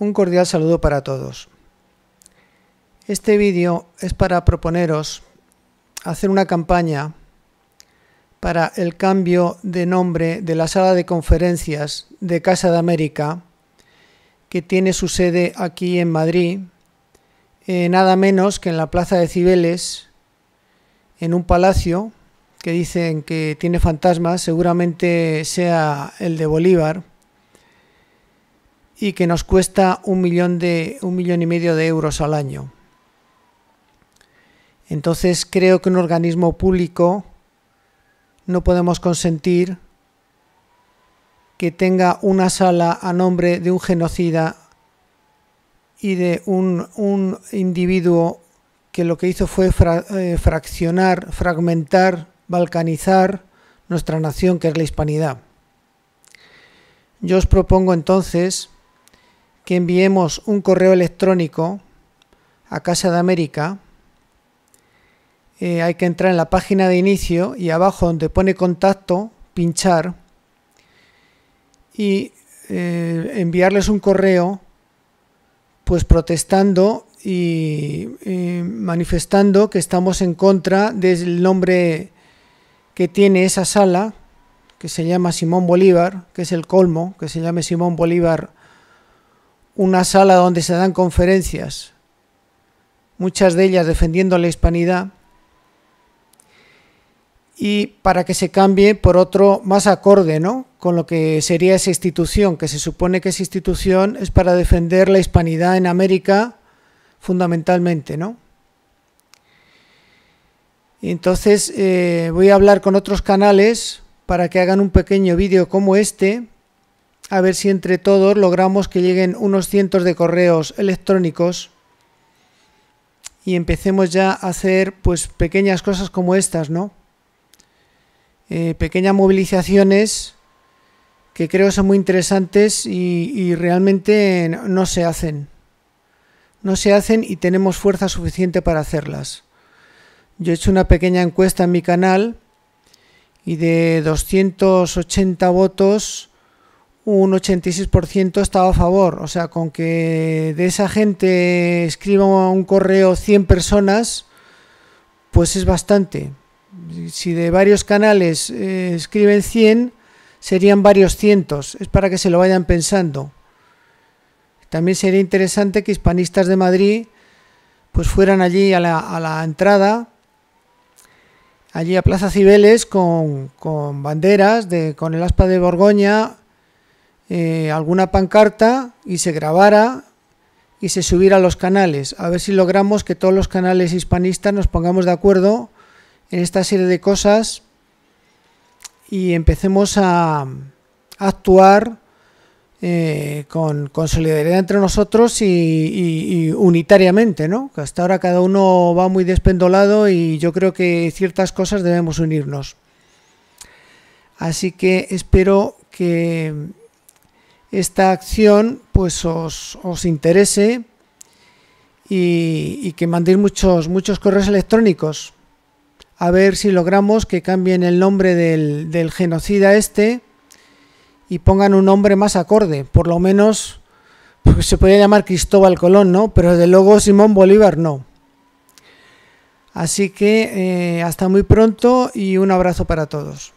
Un cordial saludo para todos. Este vídeo es para proponeros hacer una campaña para el cambio de nombre de la sala de conferencias de Casa de América, que tiene su sede aquí en Madrid, eh, nada menos que en la Plaza de Cibeles, en un palacio que dicen que tiene fantasmas, seguramente sea el de Bolívar, y que nos cuesta un millón, de, un millón y medio de euros al año. Entonces creo que un organismo público no podemos consentir que tenga una sala a nombre de un genocida y de un, individuo que lo que hizo fue eh, fraccionar, fragmentar, balcanizar nuestra nación que es la hispanidad. Yo os propongo entonces que enviemos un correo electrónico a Casa de América, eh, hay que entrar en la página de inicio y abajo donde pone contacto, pinchar y eh, enviarles un correo pues protestando y, y eh, manifestando que estamos en contra del nombre que tiene esa sala que se llama Simón Bolívar, que es el colmo, que se llame Simón Bolívar una sala donde se dan conferencias, muchas de ellas defendiendo la hispanidad, y para que se cambie por otro más acorde con lo que sería esa institución, que se supone que esa institución es para defender la hispanidad en América fundamentalmente. ¿no? Y entonces eh, voy a hablar con otros canales para que hagan un pequeño vídeo como este a ver si entre todos logramos que lleguen unos cientos de correos electrónicos y empecemos ya a hacer pues pequeñas cosas como estas, ¿no? Eh, pequeñas movilizaciones que creo son muy interesantes y, y realmente no se hacen. No se hacen y tenemos fuerza suficiente para hacerlas. Yo he hecho una pequeña encuesta en mi canal y de 280 votos un 86% estaba a favor. O sea, con que de esa gente escriba un correo 100 personas, pues es bastante. Si de varios canales eh, escriben 100, serían varios cientos. Es para que se lo vayan pensando. También sería interesante que hispanistas de Madrid pues fueran allí a la, a la entrada, allí a Plaza Cibeles con, con banderas, de, con el aspa de Borgoña eh, alguna pancarta y se grabara y se subiera a los canales. A ver si logramos que todos los canales hispanistas nos pongamos de acuerdo en esta serie de cosas y empecemos a, actuar eh, con, solidaridad entre nosotros y, unitariamente, hasta ahora cada uno va muy despendolado y yo creo que ciertas cosas debemos unirnos. Así que espero que esta acción pues os, interese y, que mandéis muchos, muchos correos electrónicos a ver si logramos que cambien el nombre del, del genocida este y pongan un nombre más acorde, por lo menos porque se podría llamar Cristóbal Colón, ¿no? Pero desde luego Simón Bolívar no. Así que eh, hasta muy pronto y un abrazo para todos.